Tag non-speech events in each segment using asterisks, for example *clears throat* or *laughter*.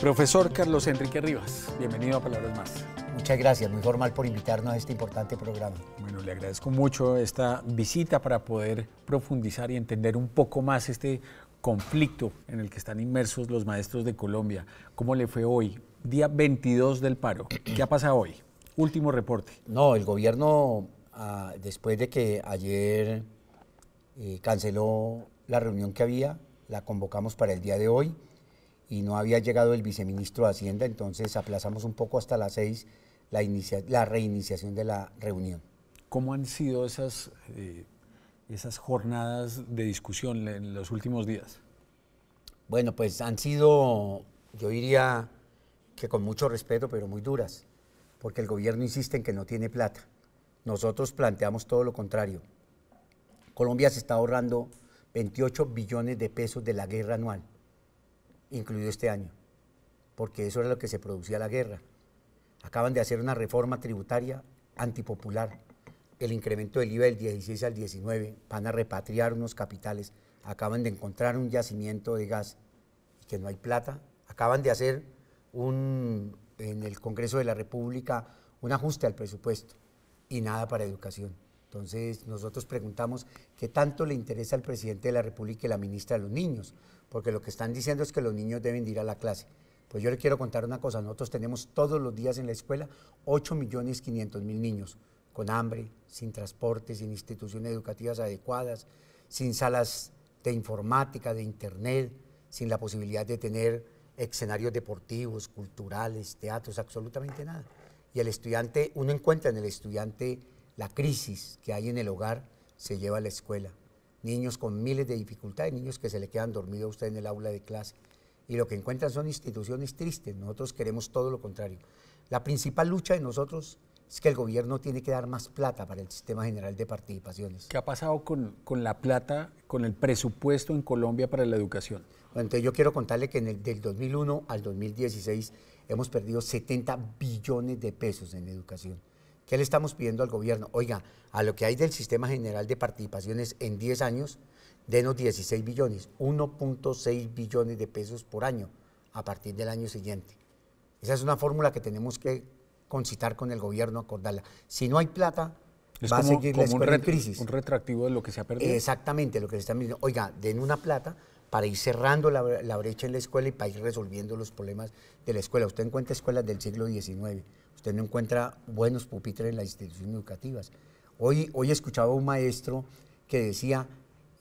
Profesor Carlos Enrique Rivas, bienvenido a Palabras Más. Muchas gracias, muy formal por invitarnos a este importante programa. Bueno, le agradezco mucho esta visita para poder profundizar y entender un poco más este conflicto en el que están inmersos los maestros de Colombia. ¿Cómo le fue hoy? Día 22 del paro. ¿Qué ha pasado hoy? Último reporte. No, el gobierno, ah, después de que ayer eh, canceló la reunión que había, la convocamos para el día de hoy y no había llegado el viceministro de Hacienda, entonces aplazamos un poco hasta las seis la, la reiniciación de la reunión. ¿Cómo han sido esas, eh, esas jornadas de discusión en los últimos días? Bueno, pues han sido, yo diría que con mucho respeto, pero muy duras, porque el gobierno insiste en que no tiene plata. Nosotros planteamos todo lo contrario. Colombia se está ahorrando 28 billones de pesos de la guerra anual, incluido este año, porque eso era lo que se producía la guerra. Acaban de hacer una reforma tributaria antipopular, el incremento del IVA e del 16 al 19, van a repatriar unos capitales, acaban de encontrar un yacimiento de gas y que no hay plata, acaban de hacer un, en el Congreso de la República un ajuste al presupuesto y nada para educación. Entonces nosotros preguntamos qué tanto le interesa al presidente de la República y la ministra de los niños, porque lo que están diciendo es que los niños deben ir a la clase. Pues yo le quiero contar una cosa, nosotros tenemos todos los días en la escuela 8 millones 500 mil niños con hambre, sin transporte, sin instituciones educativas adecuadas, sin salas de informática, de internet, sin la posibilidad de tener escenarios deportivos, culturales, teatros, absolutamente nada. Y el estudiante, uno encuentra en el estudiante la crisis que hay en el hogar se lleva a la escuela. Niños con miles de dificultades, niños que se le quedan dormidos a usted en el aula de clase. Y lo que encuentran son instituciones tristes. Nosotros queremos todo lo contrario. La principal lucha de nosotros es que el gobierno tiene que dar más plata para el sistema general de participaciones. ¿Qué ha pasado con, la plata, con el presupuesto en Colombia para la educación? Bueno, entonces yo quiero contarle que en del 2001 al 2016 hemos perdido 70 billones de pesos en educación. ¿Qué le estamos pidiendo al gobierno? Oiga, a lo que hay del sistema general de participaciones en 10 años, denos 16 billones, 1.6 billones de pesos por año a partir del año siguiente. Esa es una fórmula que tenemos que concitar con el gobierno, acordarla. Si no hay plata, va a seguir como un retractivo de lo que se ha perdido. Exactamente, lo que se está diciendo. Oiga, den una plata para ir cerrando la, brecha en la escuela y para ir resolviendo los problemas de la escuela. Usted encuentra escuelas del siglo XIX, Usted no encuentra buenos pupitres en las instituciones educativas. Hoy, hoy escuchaba un maestro que decía,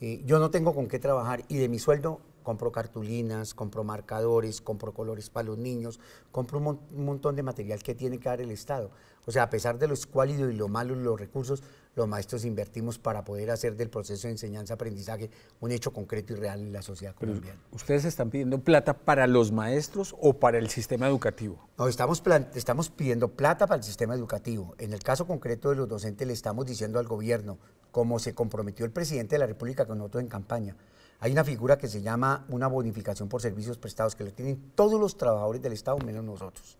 eh, yo no tengo con qué trabajar y de mi sueldo compro cartulinas, compro marcadores, compro colores para los niños, compro un, montón de material que tiene que dar el Estado. O sea, a pesar de lo escuálido y lo malo los recursos, los maestros invertimos para poder hacer del proceso de enseñanza-aprendizaje un hecho concreto y real en la sociedad colombiana. ¿Ustedes están pidiendo plata para los maestros o para el sistema educativo? No, estamos, estamos pidiendo plata para el sistema educativo. En el caso concreto de los docentes le estamos diciendo al gobierno, como se comprometió el presidente de la República con nosotros en campaña, hay una figura que se llama una bonificación por servicios prestados que lo tienen todos los trabajadores del Estado menos nosotros.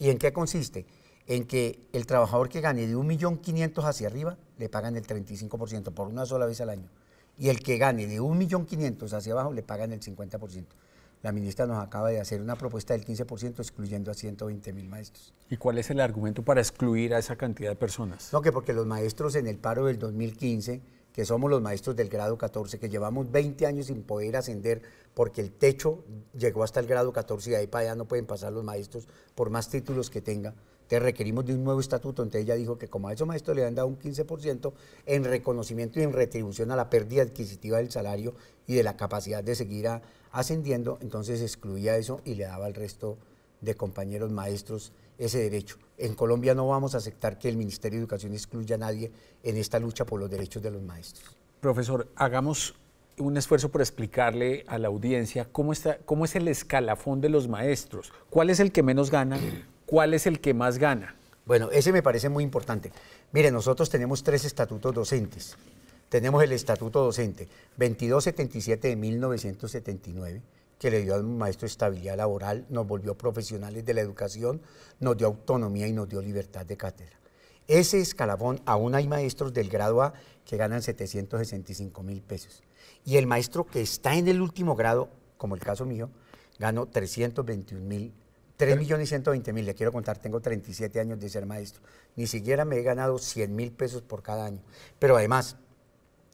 ¿Y en qué consiste? en que el trabajador que gane de 1.500.000 hacia arriba le pagan el 35% por una sola vez al año. Y el que gane de 1.500.000 hacia abajo le pagan el 50%. La ministra nos acaba de hacer una propuesta del 15% excluyendo a 120.000 maestros. ¿Y cuál es el argumento para excluir a esa cantidad de personas? No, que porque los maestros en el paro del 2015, que somos los maestros del grado 14, que llevamos 20 años sin poder ascender porque el techo llegó hasta el grado 14 y ahí para allá no pueden pasar los maestros por más títulos que tengan te requerimos de un nuevo estatuto. Entonces ella dijo que como a esos maestros le han dado un 15% en reconocimiento y en retribución a la pérdida adquisitiva del salario y de la capacidad de seguir ascendiendo, entonces excluía eso y le daba al resto de compañeros maestros ese derecho. En Colombia no vamos a aceptar que el Ministerio de Educación excluya a nadie en esta lucha por los derechos de los maestros. Profesor, hagamos un esfuerzo por explicarle a la audiencia cómo es el escalafón de los maestros, cuál es el que menos gana, ¿cuál es el que más gana? Bueno, ese me parece muy importante. Mire, nosotros tenemos tres estatutos docentes. Tenemos el estatuto docente 2277 de 1979, que le dio al maestro estabilidad laboral, nos volvió profesionales de la educación, nos dio autonomía y nos dio libertad de cátedra. Ese escalafón, aún hay maestros del grado A que ganan 765 mil pesos. Y el maestro que está en el último grado, como el caso mío, ganó 321 mil 3.120.000, millones 120 mil, le quiero contar, tengo 37 años de ser maestro. Ni siquiera me he ganado 100 mil pesos por cada año. Pero además,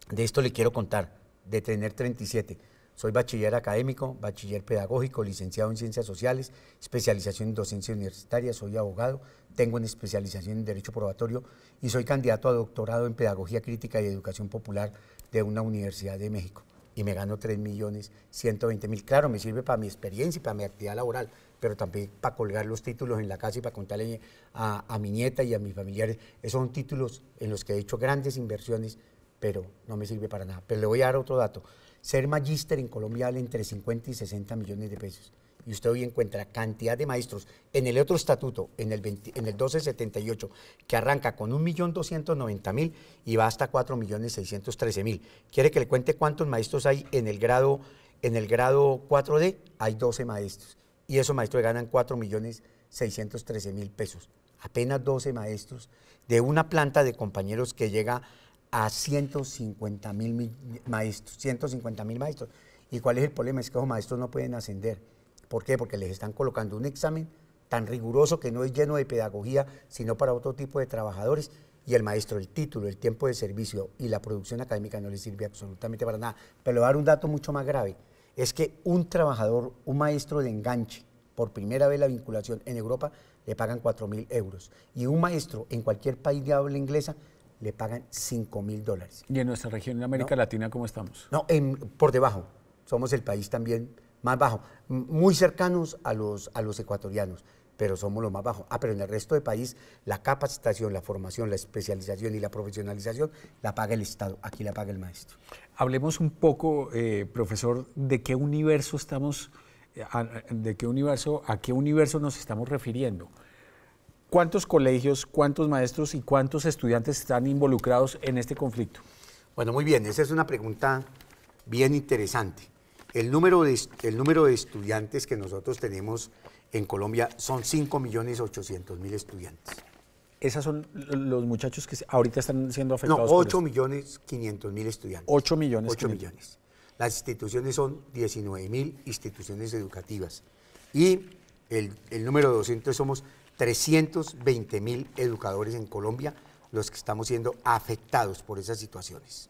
de esto le quiero contar, de tener 37. Soy bachiller académico, bachiller pedagógico, licenciado en ciencias sociales, especialización en docencia universitaria, soy abogado, tengo una especialización en derecho probatorio y soy candidato a doctorado en pedagogía crítica y educación popular de una universidad de México. Y me gano 3 millones 120 mil. Claro, me sirve para mi experiencia y para mi actividad laboral, pero también para colgar los títulos en la casa y para contarle a, mi nieta y a mis familiares. Esos son títulos en los que he hecho grandes inversiones, pero no me sirve para nada. Pero le voy a dar otro dato. Ser magíster en Colombia vale entre 50 y 60 millones de pesos. Y usted hoy encuentra cantidad de maestros en el otro estatuto, en el, en el 1278, que arranca con 1.290.000 y va hasta 4.613.000. ¿Quiere que le cuente cuántos maestros hay en el grado, en el grado 4D? Hay 12 maestros. Y esos maestros ganan 4.613.000 millones 613 mil pesos. Apenas 12 maestros de una planta de compañeros que llega a 150 mil maestros. maestros. ¿Y cuál es el problema? Es que los maestros no pueden ascender. ¿Por qué? Porque les están colocando un examen tan riguroso que no es lleno de pedagogía, sino para otro tipo de trabajadores. Y el maestro, el título, el tiempo de servicio y la producción académica no le sirve absolutamente para nada. Pero le voy a dar un dato mucho más grave es que un trabajador, un maestro de enganche, por primera vez la vinculación en Europa, le pagan 4 mil euros. Y un maestro en cualquier país de habla inglesa le pagan 5 mil dólares. ¿Y en nuestra región, en América Latina, cómo estamos? No, por debajo. Somos el país también más bajo, muy cercanos a los, a los ecuatorianos pero somos los más bajos. Ah, pero en el resto del país la capacitación, la formación, la especialización y la profesionalización la paga el Estado, aquí la paga el maestro. Hablemos un poco, eh, profesor, de qué universo estamos, eh, de qué universo, a qué universo nos estamos refiriendo. ¿Cuántos colegios, cuántos maestros y cuántos estudiantes están involucrados en este conflicto? Bueno, muy bien, esa es una pregunta bien interesante. El número de, el número de estudiantes que nosotros tenemos en Colombia son 5.800.000 estudiantes. Esos son los muchachos que ahorita están siendo afectados. No, 8 millones 500 mil estudiantes. 8 millones. 8 millones. Las instituciones son 19 mil instituciones educativas. Y el, número 200 somos 320.000 educadores en Colombia, los que estamos siendo afectados por esas situaciones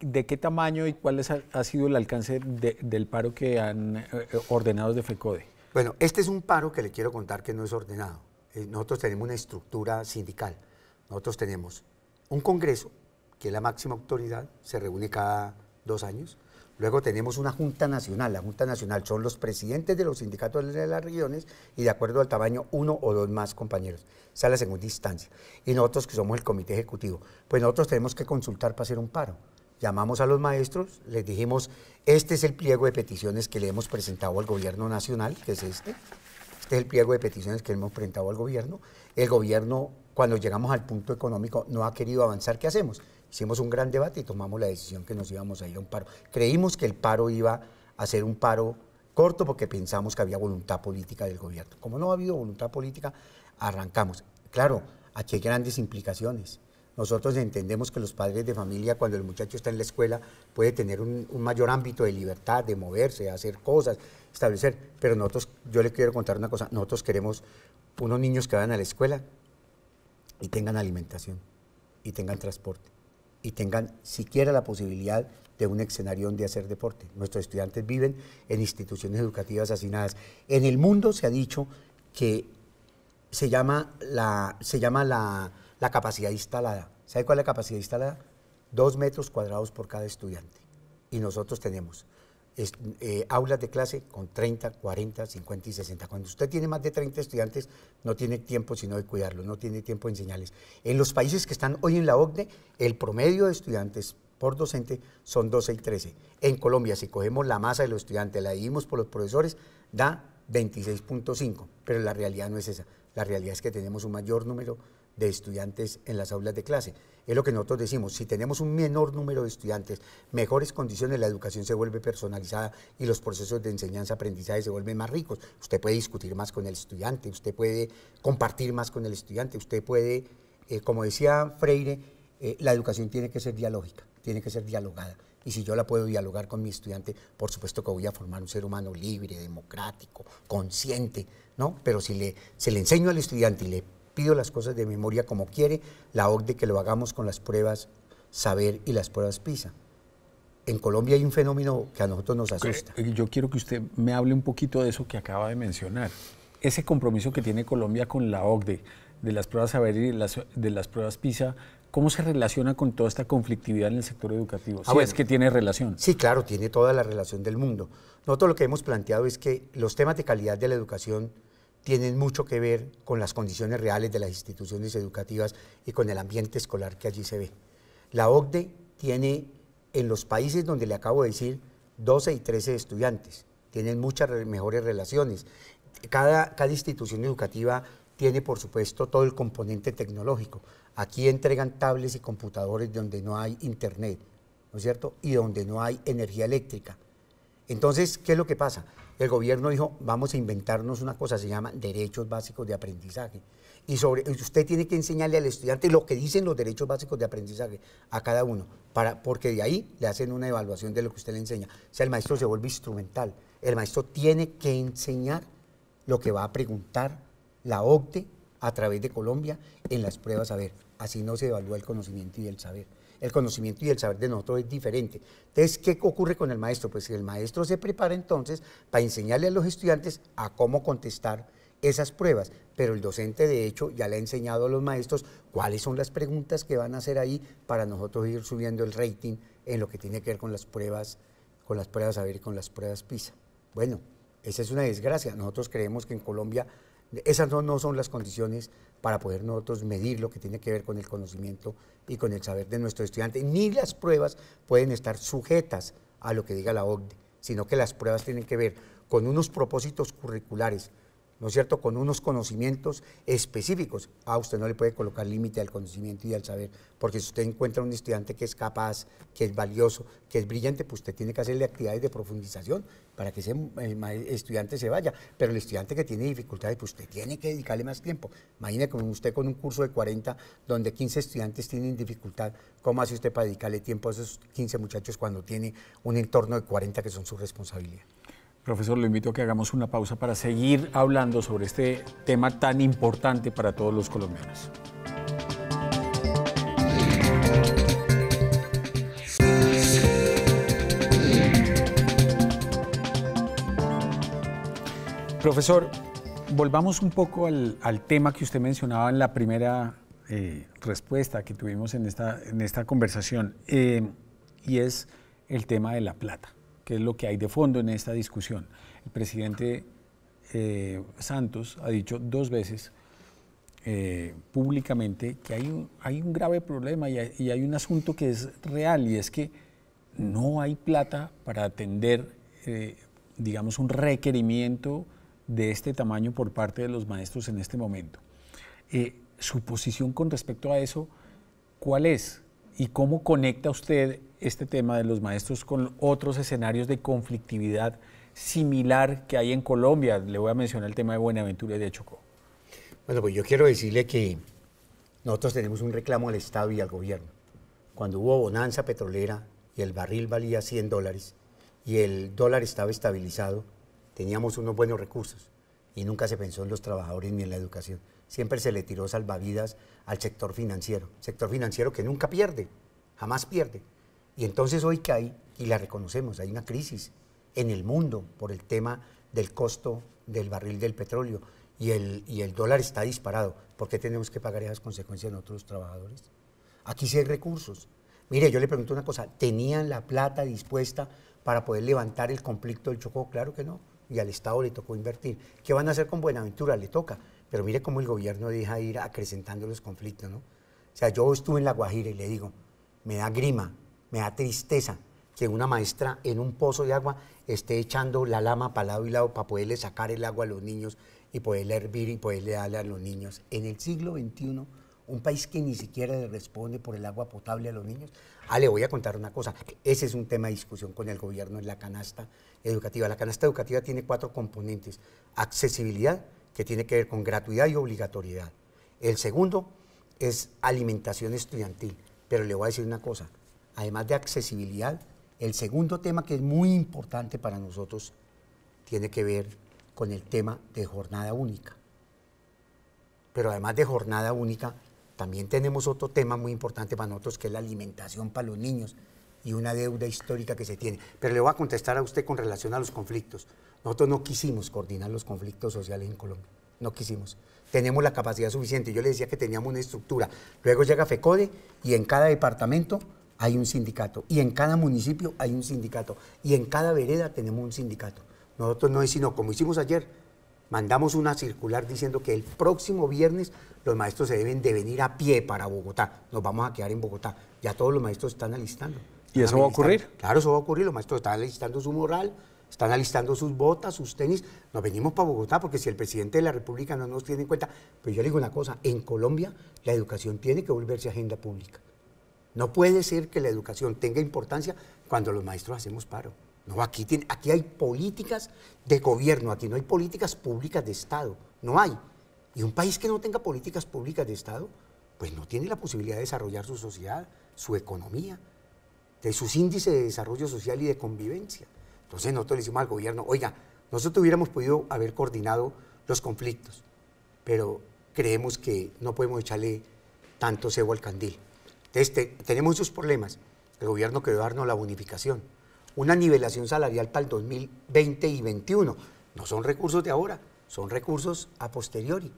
de qué tamaño y cuál es, ha sido el alcance del paro que han eh, eh, ordenado de FECODE? Bueno, este es un paro que le quiero contar que no es ordenado. Eh, nosotros tenemos una estructura sindical. Nosotros tenemos un Congreso, que es la máxima autoridad, se reúne cada dos años. Luego tenemos una Junta Nacional. La Junta Nacional son los presidentes de los sindicatos de las regiones y de acuerdo al tamaño uno o dos más compañeros. Esa es la segunda instancia. Y nosotros que somos el comité ejecutivo, pues nosotros tenemos que consultar para hacer un paro. Llamamos a los maestros, les dijimos, este es el pliego de peticiones que le hemos presentado al gobierno nacional, que es este. Este es el pliego de peticiones que le hemos presentado al gobierno. El gobierno, cuando llegamos al punto económico, no ha querido avanzar. ¿Qué hacemos? Hicimos un gran debate y tomamos la decisión que nos íbamos a ir a un paro. Creímos que el paro iba a ser un paro corto porque pensamos que había voluntad política del gobierno. Como no ha habido voluntad política, arrancamos. Claro, aquí hay grandes implicaciones. Nosotros entendemos que los padres de familia, cuando el muchacho está en la escuela, puede tener un, mayor ámbito de libertad, de moverse, hacer cosas, establecer. Pero nosotros, yo le quiero contar una cosa, nosotros queremos unos niños que vayan a la escuela y tengan alimentación y tengan transporte y tengan siquiera la posibilidad de un escenario donde hacer deporte. Nuestros estudiantes viven en instituciones educativas asignadas. En el mundo se ha dicho que se llama la, la capacidad instalada. ¿Sabe cuál es la capacidad instalada? Dos metros cuadrados por cada estudiante. Y nosotros tenemos eh, aulas de clase con 30, 40, 50 y 60. Cuando usted tiene más de 30 estudiantes, no tiene tiempo sino de cuidarlos, no tiene tiempo de enseñarles. En los países que están hoy en la OCDE, el promedio de estudiantes por docente son 12 y 13. En Colombia, si cogemos la masa de los estudiantes, la dividimos por los profesores, da 26.5, pero la realidad no es esa. La realidad es que tenemos un mayor número de estudiantes en las aulas de clase. Es lo que nosotros decimos, si tenemos un menor número de estudiantes, mejores condiciones, la educación se vuelve personalizada y los procesos de enseñanza-aprendizaje se vuelven más ricos. Usted puede discutir más con el estudiante, usted puede compartir más con el estudiante, usted puede, eh, como decía Freire, eh, la educación tiene que ser dialógica, tiene que ser dialogada. Y si yo la puedo dialogar con mi estudiante, por supuesto que voy a formar un ser humano libre, democrático, consciente, ¿no? Pero si le, se le enseño al estudiante y le pido las cosas de memoria como quiere, la OCDE que lo hagamos con las pruebas saber y las pruebas PISA. En Colombia hay un fenómeno que a nosotros nos asusta. Eh, yo quiero que usted me hable un poquito de eso que acaba de mencionar. Ese compromiso que tiene Colombia con la OCDE, de las pruebas saber y las, de las pruebas PISA, ¿Cómo se relaciona con toda esta conflictividad en el sector educativo? Ah, es que tiene relación. Sí, claro, tiene toda la relación del mundo. Nosotros lo que hemos planteado es que los temas de calidad de la educación tienen mucho que ver con las condiciones reales de las instituciones educativas y con el ambiente escolar que allí se ve. La OCDE tiene en los países donde le acabo de decir 12 y 13 estudiantes, tienen muchas mejores relaciones. Cada, cada institución educativa tiene, por supuesto, todo el componente tecnológico. Aquí entregan tablets y computadores donde no hay internet, ¿no es cierto? Y donde no hay energía eléctrica. Entonces, ¿qué es lo que pasa? El gobierno dijo, vamos a inventarnos una cosa, se llama derechos básicos de aprendizaje. Y sobre, usted tiene que enseñarle al estudiante lo que dicen los derechos básicos de aprendizaje a cada uno, para, porque de ahí le hacen una evaluación de lo que usted le enseña. O sea, el maestro se vuelve instrumental. El maestro tiene que enseñar lo que va a preguntar la OCDE a través de Colombia en las pruebas a ver. Así no se evalúa el conocimiento y el saber. El conocimiento y el saber de nosotros es diferente. Entonces, ¿qué ocurre con el maestro? Pues el maestro se prepara entonces para enseñarle a los estudiantes a cómo contestar esas pruebas, pero el docente de hecho ya le ha enseñado a los maestros cuáles son las preguntas que van a hacer ahí para nosotros ir subiendo el rating en lo que tiene que ver con las pruebas, con las pruebas a ver, con las pruebas PISA. Bueno, esa es una desgracia. Nosotros creemos que en Colombia esas no, son las condiciones para poder nosotros medir lo que tiene que ver con el conocimiento y con el saber de nuestro estudiante. Ni las pruebas pueden estar sujetas a lo que diga la OCDE, sino que las pruebas tienen que ver con unos propósitos curriculares ¿no es cierto?, con unos conocimientos específicos. A ah, usted no le puede colocar límite al conocimiento y al saber, porque si usted encuentra un estudiante que es capaz, que es valioso, que es brillante, pues usted tiene que hacerle actividades de profundización para que ese eh, estudiante se vaya. Pero el estudiante que tiene dificultades, pues usted tiene que dedicarle más tiempo. Imagine como usted con un curso de 40, donde 15 estudiantes tienen dificultad, ¿cómo hace usted para dedicarle tiempo a esos 15 muchachos cuando tiene un entorno de 40 que son su responsabilidad? Profesor, lo invito a que hagamos una pausa para seguir hablando sobre este tema tan importante para todos los colombianos. Profesor, volvamos un poco al, tema que usted mencionaba en la primera eh, respuesta que tuvimos en esta, conversación, eh, y es el tema de la plata que es lo que hay de fondo en esta discusión. El presidente eh, Santos ha dicho dos veces eh, públicamente que hay un, grave problema y hay, un asunto que es real y es que no hay plata para atender, eh, digamos, un requerimiento de este tamaño por parte de los maestros en este momento. su posición con respecto a eso, ¿cuál es? y cómo conecta usted este tema de los maestros con otros escenarios de conflictividad similar que hay en Colombia. Le voy a mencionar el tema de Buenaventura y de Chocó. Bueno, pues yo quiero decirle que nosotros tenemos un reclamo al Estado y al gobierno. Cuando hubo bonanza petrolera y el barril valía 100 dólares y el dólar estaba estabilizado, teníamos unos buenos recursos y nunca se pensó en los trabajadores ni en la educación siempre se le tiró salvavidas al sector financiero, sector financiero que nunca pierde, jamás pierde. Y entonces hoy que hay, y la reconocemos, hay una crisis en el mundo por el tema del costo del barril del petróleo y el, y el dólar está disparado. ¿Por qué tenemos que pagar esas consecuencias en otros trabajadores? Aquí sí hay recursos. Mire, yo le pregunto una cosa, ¿tenían la plata dispuesta para poder levantar el conflicto del Chocó? Claro que no. Y al Estado le tocó invertir. ¿Qué van a hacer con Buenaventura? Le toca. Pero mire cómo el gobierno deja ir acrecentando los conflictos, ¿no? O sea, yo estuve en La Guajira y le digo, me da grima, me da tristeza que una maestra en un pozo de agua esté echando la lama para lado y lado para poderle sacar el agua a los niños y poderle hervir y poderle darle a los niños. En el siglo XXI, un país que ni siquiera le responde por el agua potable a los niños. Ah, le voy a contar una cosa. Ese es un tema de discusión con el gobierno en la canasta educativa. La canasta educativa tiene cuatro componentes. Accesibilidad, que tiene que ver con gratuidad y obligatoriedad. El segundo es alimentación estudiantil, pero le voy a decir una cosa, además de accesibilidad, el segundo tema que es muy importante para nosotros tiene que ver con el tema de jornada única. Pero además de jornada única, también tenemos otro tema muy importante para nosotros que es la alimentación para los niños y una deuda histórica que se tiene. Pero le voy a contestar a usted con relación a los conflictos. Nosotros no quisimos coordinar los conflictos sociales en Colombia, no quisimos. Tenemos la capacidad suficiente. Yo le decía que teníamos una estructura. Luego llega FECODE y en cada departamento hay un sindicato. Y en cada municipio hay un sindicato. Y en cada vereda tenemos un sindicato. Nosotros no es sino, como hicimos ayer, mandamos una circular diciendo que el próximo viernes los maestros se deben de venir a pie para Bogotá. Nos vamos a quedar en Bogotá. Ya todos los maestros están alistando. ¿Y eso va a ocurrir? Claro, eso va a ocurrir. Los maestros están alistando su moral están alistando sus botas, sus tenis. Nos venimos para Bogotá porque si el presidente de la República no nos tiene en cuenta. Pero pues yo le digo una cosa: en Colombia la educación tiene que volverse agenda pública. No puede ser que la educación tenga importancia cuando los maestros hacemos paro. No, aquí, aquí hay políticas de gobierno, aquí no hay políticas públicas de Estado. No hay. Y un país que no tenga políticas públicas de Estado, pues no tiene la posibilidad de desarrollar su sociedad, su economía, de sus índices de desarrollo social y de convivencia. Entonces nosotros le decimos al gobierno, oiga, nosotros hubiéramos podido haber coordinado los conflictos, pero creemos que no podemos echarle tanto cebo al candil. Entonces tenemos esos problemas. El gobierno quería darnos la bonificación, una nivelación salarial para el 2020 y 2021, No son recursos de ahora, son recursos a posteriori.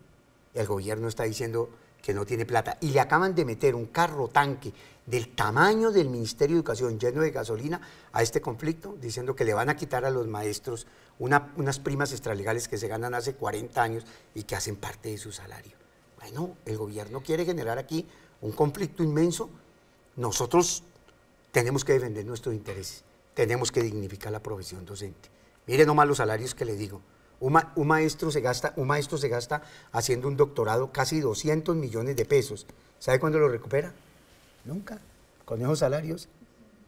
El gobierno está diciendo que no tiene plata y le acaban de meter un carro tanque del tamaño del Ministerio de Educación lleno de gasolina a este conflicto, diciendo que le van a quitar a los maestros unas primas extralegales que se ganan hace 40 años y que hacen parte de su salario. Bueno, el gobierno quiere generar aquí un conflicto inmenso. Nosotros tenemos que defender nuestros intereses, tenemos que dignificar la profesión docente. Mire nomás los salarios que le digo. Un, maestro se gasta, un maestro se gasta haciendo un doctorado casi 200 millones de pesos. ¿Sabe cuándo lo recupera? Nunca. Con esos salarios.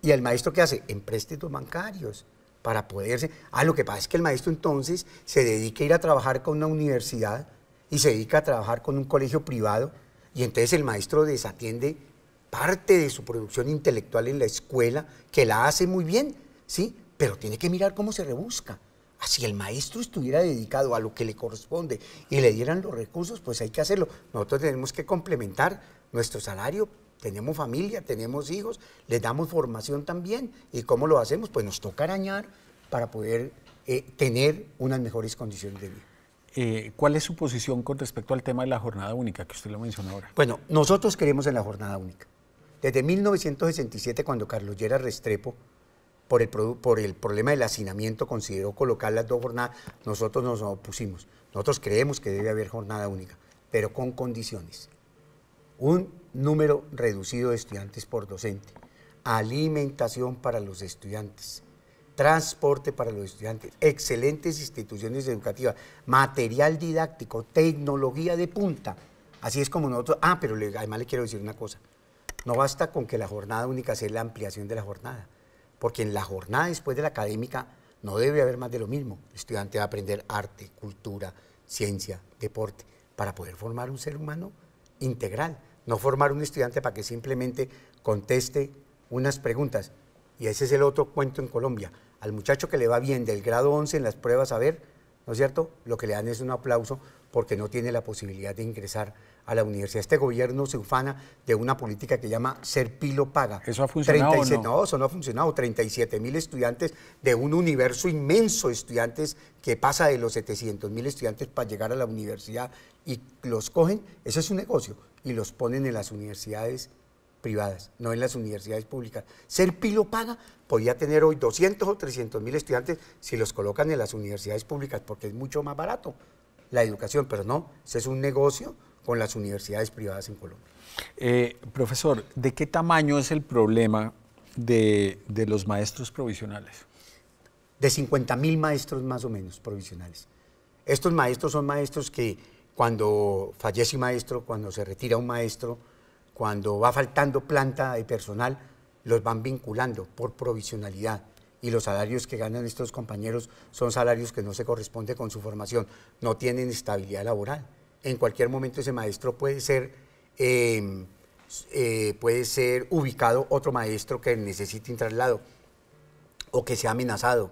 ¿Y el maestro qué hace? Empréstitos bancarios para poderse... Ah, lo que pasa es que el maestro entonces se dedica a ir a trabajar con una universidad y se dedica a trabajar con un colegio privado y entonces el maestro desatiende parte de su producción intelectual en la escuela, que la hace muy bien, ¿sí? Pero tiene que mirar cómo se rebusca. Ah, si el maestro estuviera dedicado a lo que le corresponde y le dieran los recursos, pues hay que hacerlo. Nosotros tenemos que complementar nuestro salario tenemos familia, tenemos hijos, les damos formación también. ¿Y cómo lo hacemos? Pues nos toca arañar para poder eh, tener unas mejores condiciones de vida. Eh, ¿Cuál es su posición con respecto al tema de la jornada única que usted lo mencionó ahora? Bueno, nosotros creemos en la jornada única. Desde 1967, cuando Carlos Llera Restrepo, por el, por el problema del hacinamiento, consideró colocar las dos jornadas, nosotros nos opusimos. Nosotros creemos que debe haber jornada única, pero con condiciones un número reducido de estudiantes por docente, alimentación para los estudiantes, transporte para los estudiantes, excelentes instituciones educativas, material didáctico, tecnología de punta. Así es como nosotros... Ah, pero además le quiero decir una cosa. No basta con que la jornada única sea la ampliación de la jornada, porque en la jornada después de la académica no debe haber más de lo mismo. El estudiante va a aprender arte, cultura, ciencia, deporte, para poder formar un ser humano integral no formar un estudiante para que simplemente conteste unas preguntas. Y ese es el otro cuento en Colombia. Al muchacho que le va bien del grado 11 en las pruebas, a ver, ¿no es cierto? Lo que le dan es un aplauso porque no tiene la posibilidad de ingresar a la universidad. Este gobierno se ufana de una política que llama ser pilo paga. ¿Eso ha funcionado? no? no? eso no ha funcionado. 37 mil estudiantes de un universo inmenso de estudiantes que pasa de los 700 mil estudiantes para llegar a la universidad y los cogen. Eso es un negocio y los ponen en las universidades privadas, no en las universidades públicas. Ser pilo paga podía tener hoy 200 o 300 mil estudiantes si los colocan en las universidades públicas, porque es mucho más barato la educación, pero no, ese es un negocio con las universidades privadas en Colombia. Eh, profesor, ¿de qué tamaño es el problema de, de los maestros provisionales? De 50 mil maestros más o menos provisionales. Estos maestros son maestros que cuando fallece un maestro, cuando se retira un maestro, cuando va faltando planta de personal, los van vinculando por provisionalidad. Y los salarios que ganan estos compañeros son salarios que no se corresponden con su formación, no tienen estabilidad laboral. En cualquier momento ese maestro puede ser, em, eh, puede ser ubicado otro maestro que necesite un traslado, o que sea amenazado,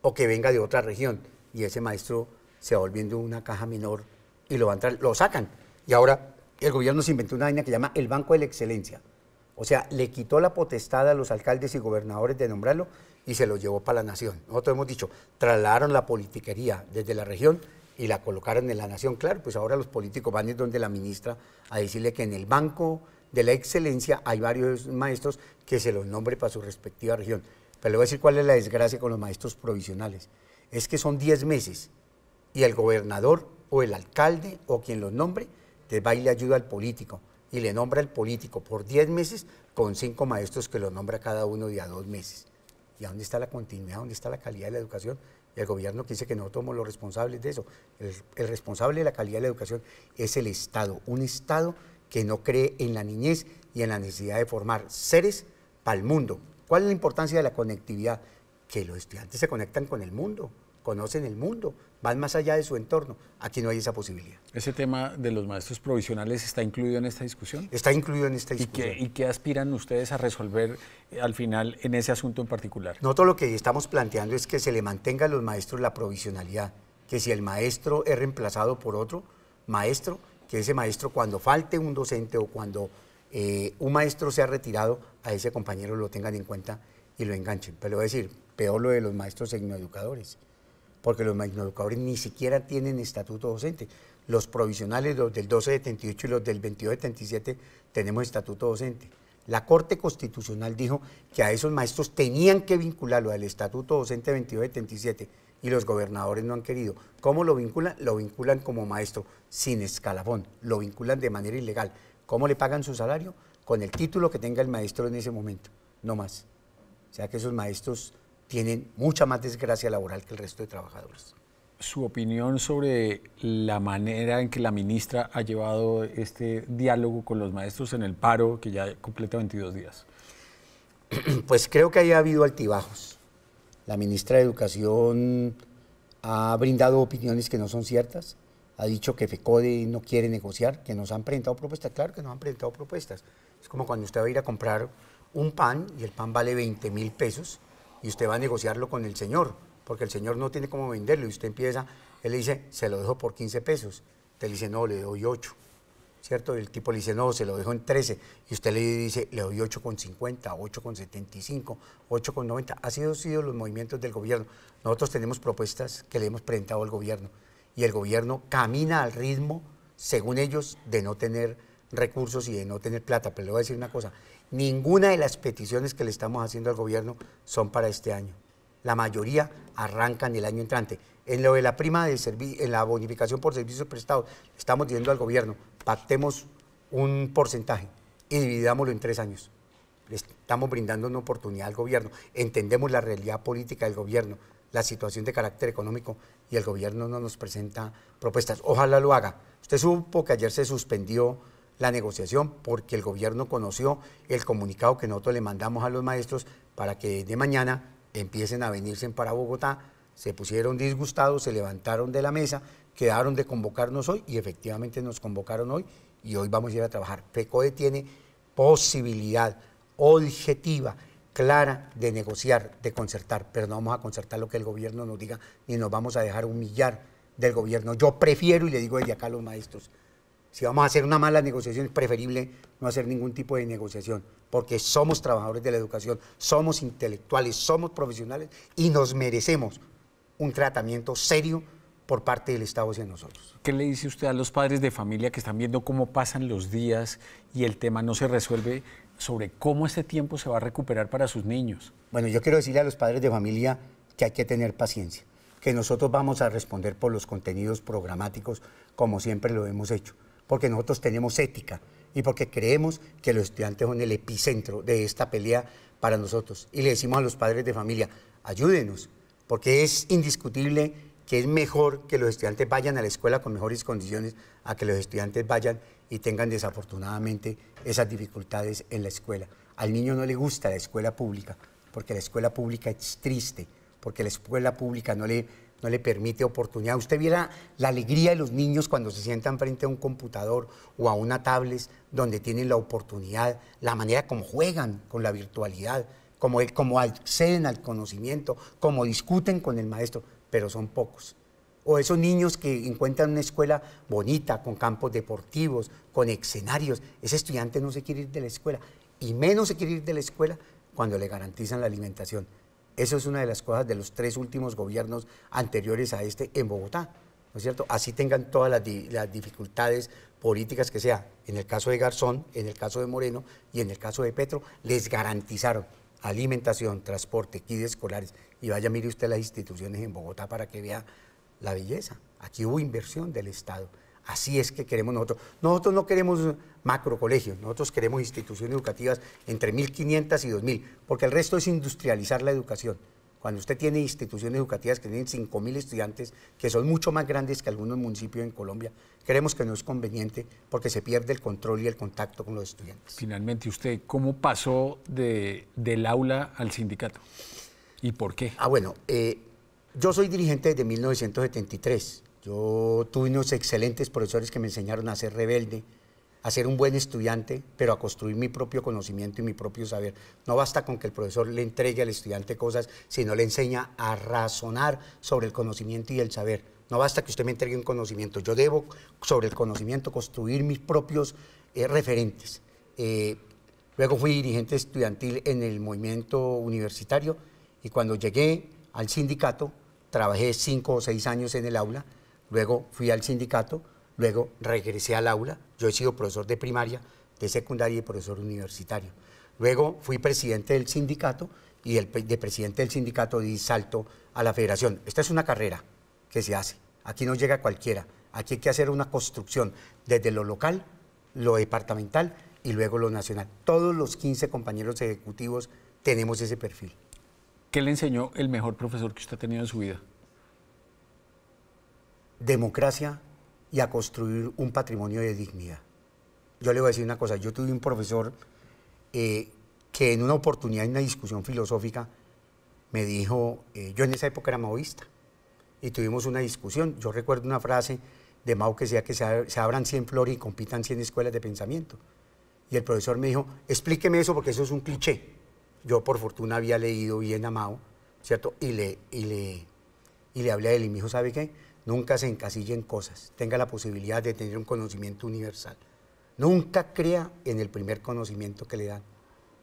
o que venga de otra región, y ese maestro se va volviendo una caja menor y lo, van lo sacan. Y ahora el gobierno se inventó una vaina que llama el Banco de la Excelencia. O sea, le quitó la potestad a los alcaldes y gobernadores de nombrarlo y se lo llevó para la nación. Nosotros hemos dicho, trasladaron la politiquería desde la región y la colocaron en la nación. Claro, pues ahora los políticos van donde la ministra a decirle que en el Banco de la Excelencia hay varios maestros que se los nombre para su respectiva región. Pero le voy a decir cuál es la desgracia con los maestros provisionales. Es que son 10 meses y el gobernador o el alcalde o quien los nombre, te va y le ayuda al político y le nombra al político por 10 meses con cinco maestros que lo nombra cada uno de a dos meses. ¿Y a dónde está la continuidad? ¿Dónde está la calidad de la educación? Y el gobierno que dice que no somos los responsables de eso. el responsable de la calidad de la educación es el Estado, un Estado que no cree en la niñez y en la necesidad de formar seres para el mundo. ¿Cuál es la importancia de la conectividad? Que los estudiantes se conectan con el mundo, conocen el mundo, van más allá de su entorno. Aquí no hay esa posibilidad. ¿Ese tema de los maestros provisionales está incluido en esta discusión? Está incluido en esta discusión. ¿Y qué, aspiran ustedes a resolver eh, al final en ese asunto en particular? todo lo que estamos planteando es que se le mantenga a los maestros la provisionalidad, que si el maestro es reemplazado por otro maestro, que ese maestro cuando falte un docente o cuando eh, un maestro sea retirado, a ese compañero lo tengan en cuenta y lo enganchen. Pero es decir, peor lo de los maestros egnoeducadores. educadores porque los educadores ni siquiera tienen estatuto docente. Los provisionales, los del 1278 y los del 2277, tenemos estatuto docente. La Corte Constitucional dijo que a esos maestros tenían que vincularlo al Estatuto Docente 2277 y los gobernadores no han querido. ¿Cómo lo vinculan? Lo vinculan como maestro, sin escalafón, lo vinculan de manera ilegal. ¿Cómo le pagan su salario? Con el título que tenga el maestro en ese momento, no más. O sea que esos maestros tienen mucha más desgracia laboral que el resto de trabajadores. Su opinión sobre la manera en que la ministra ha llevado este diálogo con los maestros en el paro, que ya completa 22 días. *clears throat* Pues creo que haya habido altibajos. La ministra de Educación ha brindado opiniones que no son ciertas, ha dicho que FECODE no quiere negociar, que nos han presentado propuestas. Claro que nos han presentado propuestas. Es como cuando usted va a ir a comprar un pan y el pan vale 20 mil pesos y usted va a negociarlo con el señor, porque el señor no tiene cómo venderlo y usted empieza, él le dice, se lo dejo por 15 pesos, usted le dice, no, le doy 8, ¿cierto? el tipo le dice, no, se lo dejo en 13, y usted le dice, le doy 8,50, 8,75, 8,90, así han sido los movimientos del gobierno. Nosotros tenemos propuestas que le hemos presentado al gobierno y el gobierno camina al ritmo, según ellos, de no tener recursos y de no tener plata. Pero le voy a decir una cosa, Ninguna de las peticiones que le estamos haciendo al gobierno son para este año. La mayoría arrancan el año entrante. En lo de la prima en la bonificación por servicios prestados, estamos diciendo al gobierno, pactemos un porcentaje y dividámoslo en tres años. Le estamos brindando una oportunidad al gobierno. Entendemos la realidad política del gobierno, la situación de carácter económico y el gobierno no nos presenta propuestas. Ojalá lo haga. Usted supo que ayer se suspendió la negociación porque el gobierno conoció el comunicado que nosotros le mandamos a los maestros para que de mañana empiecen a venirse para Bogotá. Se pusieron disgustados, se levantaron de la mesa, quedaron de convocarnos hoy y efectivamente nos convocaron hoy y hoy vamos a ir a trabajar. FECODE tiene posibilidad objetiva, clara de negociar, de concertar, pero no vamos a concertar lo que el gobierno nos diga ni nos vamos a dejar humillar del gobierno. Yo prefiero, y le digo desde acá a los maestros, si vamos a hacer una mala negociación, es preferible no hacer ningún tipo de negociación, porque somos trabajadores de la educación, somos intelectuales, somos profesionales y nos merecemos un tratamiento serio por parte del Estado hacia nosotros. ¿Qué le dice usted a los padres de familia que están viendo cómo pasan los días y el tema no se resuelve sobre cómo ese tiempo se va a recuperar para sus niños? Bueno, yo quiero decirle a los padres de familia que hay que tener paciencia, que nosotros vamos a responder por los contenidos programáticos como siempre lo hemos hecho porque nosotros tenemos ética y porque creemos que los estudiantes son el epicentro de esta pelea para nosotros. Y le decimos a los padres de familia, ayúdenos, porque es indiscutible que es mejor que los estudiantes vayan a la escuela con mejores condiciones a que los estudiantes vayan y tengan desafortunadamente esas dificultades en la escuela. Al niño no le gusta la escuela pública, porque la escuela pública es triste, porque la escuela pública no le no le permite oportunidad. Usted viera la alegría de los niños cuando se sientan frente a un computador o a una tablet donde tienen la oportunidad, la manera como juegan con la virtualidad, como, acceden al conocimiento, como discuten con el maestro, pero son pocos. O esos niños que encuentran una escuela bonita, con campos deportivos, con escenarios. Ese estudiante no se quiere ir de la escuela y menos se quiere ir de la escuela cuando le garantizan la alimentación. Eso es una de las cosas de los tres últimos gobiernos anteriores a este en Bogotá, ¿no es cierto? Así tengan todas las, dificultades políticas que sea, en el caso de Garzón, en el caso de Moreno y en el caso de Petro, les garantizaron alimentación, transporte, quides escolares. Y vaya, mire usted las instituciones en Bogotá para que vea la belleza. Aquí hubo inversión del Estado. Así es que queremos nosotros. Nosotros no queremos macrocolegios, nosotros queremos instituciones educativas entre 1.500 y 2.000, porque el resto es industrializar la educación. Cuando usted tiene instituciones educativas que tienen 5.000 estudiantes, que son mucho más grandes que algunos municipios en Colombia, creemos que no es conveniente porque se pierde el control y el contacto con los estudiantes. Finalmente, ¿usted cómo pasó del aula al sindicato? ¿Y por qué? Ah, bueno, eh, yo soy dirigente desde 1973 yo tuve unos excelentes profesores que me enseñaron a ser rebelde, a ser un buen estudiante, pero a construir mi propio conocimiento y mi propio saber. No basta con que el profesor le entregue al estudiante cosas, sino le enseña a razonar sobre el conocimiento y el saber. No basta que usted me entregue un conocimiento, yo debo sobre el conocimiento construir mis propios eh, referentes. Eh, luego fui dirigente estudiantil en el movimiento universitario y cuando llegué al sindicato, trabajé cinco o seis años en el aula luego fui al sindicato, luego regresé al aula, yo he sido profesor de primaria, de secundaria y profesor universitario. Luego fui presidente del sindicato y de presidente del sindicato di salto a la federación. Esta es una carrera que se hace, aquí no llega cualquiera, aquí hay que hacer una construcción desde lo local, lo departamental y luego lo nacional. Todos los 15 compañeros ejecutivos tenemos ese perfil. ¿Qué le enseñó el mejor profesor que usted ha tenido en su vida? democracia y a construir un patrimonio de dignidad. Yo le voy a decir una cosa, yo tuve un profesor eh, que en una oportunidad, en una discusión filosófica, me dijo, eh, yo en esa época era maoísta, y tuvimos una discusión, yo recuerdo una frase de Mao que decía que se abran 100 flores y compitan 100 escuelas de pensamiento. Y el profesor me dijo, explíqueme eso porque eso es un cliché. Yo por fortuna había leído bien a Mao, ¿cierto? Y le, y y le hablé a él y me dijo, ¿sabe qué? Nunca se encasille en cosas, tenga la posibilidad de tener un conocimiento universal. Nunca crea en el primer conocimiento que le dan.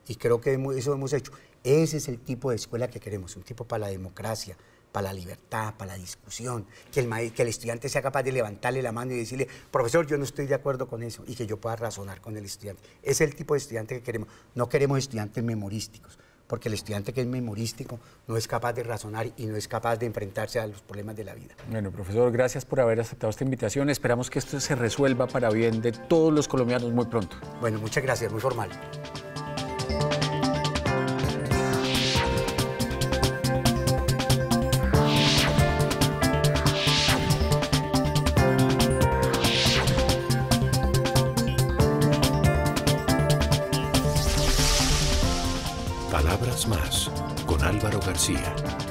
Y creo que eso hemos hecho. Ese es el tipo de escuela que queremos, un tipo para la democracia, para la libertad, para la discusión, que el, que el estudiante sea capaz de levantarle la mano y decirle, profesor, yo no estoy de acuerdo con eso, y que yo pueda razonar con el estudiante. Ese es el tipo de estudiante que queremos. No queremos estudiantes memorísticos, porque el estudiante que es memorístico no es capaz de razonar y no es capaz de enfrentarse a los problemas de la vida. Bueno, profesor, gracias por haber aceptado esta invitación. Esperamos que esto se resuelva para bien de todos los colombianos muy pronto. Bueno, muchas gracias, muy formal. Álvaro García.